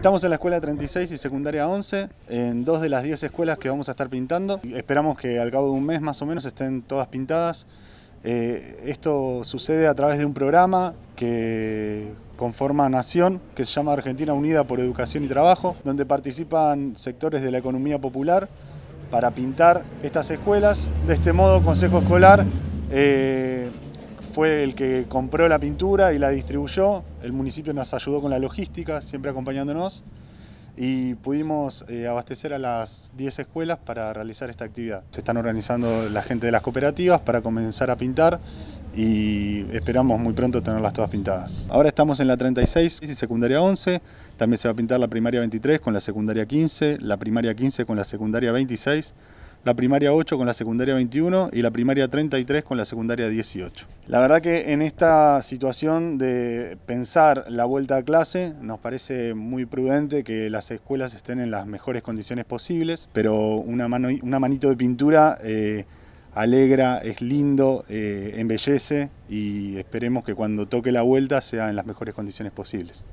Estamos en la escuela 36 y secundaria 11, en dos de las 10 escuelas que vamos a estar pintando. Esperamos que al cabo de un mes más o menos estén todas pintadas. Eh, esto sucede a través de un programa que conforma Nación, que se llama Argentina Unida por Educación y Trabajo, donde participan sectores de la economía popular para pintar estas escuelas. De este modo, Consejo Escolar eh, fue el que compró la pintura y la distribuyó. El municipio nos ayudó con la logística, siempre acompañándonos. Y pudimos eh, abastecer a las 10 escuelas para realizar esta actividad. Se están organizando la gente de las cooperativas para comenzar a pintar y esperamos muy pronto tenerlas todas pintadas. Ahora estamos en la 36 y secundaria 11, también se va a pintar la primaria 23 con la secundaria 15, la primaria 15 con la secundaria 26 la primaria 8 con la secundaria 21 y la primaria 33 con la secundaria 18. La verdad que en esta situación de pensar la vuelta a clase nos parece muy prudente que las escuelas estén en las mejores condiciones posibles, pero una, mano, una manito de pintura... Eh, alegra, es lindo, eh, embellece y esperemos que cuando toque la vuelta sea en las mejores condiciones posibles.